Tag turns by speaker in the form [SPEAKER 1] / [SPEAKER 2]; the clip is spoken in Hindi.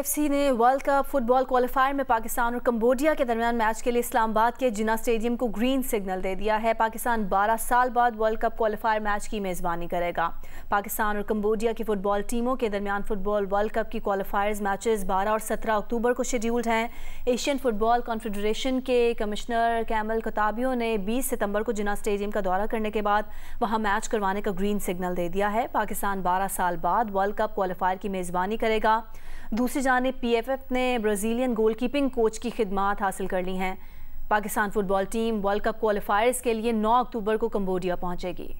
[SPEAKER 1] एफसी ने वर्ल्ड कप फुटबॉल क्वालिफायर में पाकिस्तान और कंबोडिया के दरमियान मैच के लिए इस्लामाबाद के जिना स्टेडियम को ग्रीन सिग्नल दे दिया है पाकिस्तान 12 साल बाद वर्ल्ड कप क्वालिफायर मैच की मेज़बानी करेगा पाकिस्तान और कंबोडिया की फुटबॉल टीमों के दरमियान फुटबॉल वर्ल्ड कप की क्वालिफायर्स मैचेस 12 और 17 अक्टूबर को शेड्यूल्ड हैं एशियन फुटबॉल कॉन्फेडरेशन के कमिश्नर कैमल कताबियों ने बीस सितम्बर को जिना स्टेडियम का दौरा करने के बाद वहाँ मैच करवाने का ग्रीन सिग्नल दे दिया है पाकिस्तान बारह साल बाद वर्ल्ड कप क्वालिफायर की मेज़बानी करेगा दूसरी जानब पीएफएफ ने ब्राज़ीलियन गोलकीपिंग कोच की खिदमत हासिल कर ली हैं Pakistan football team world cup qualifiers के लिए 9 अक्टूबर को कम्बोडिया पहुंचेगी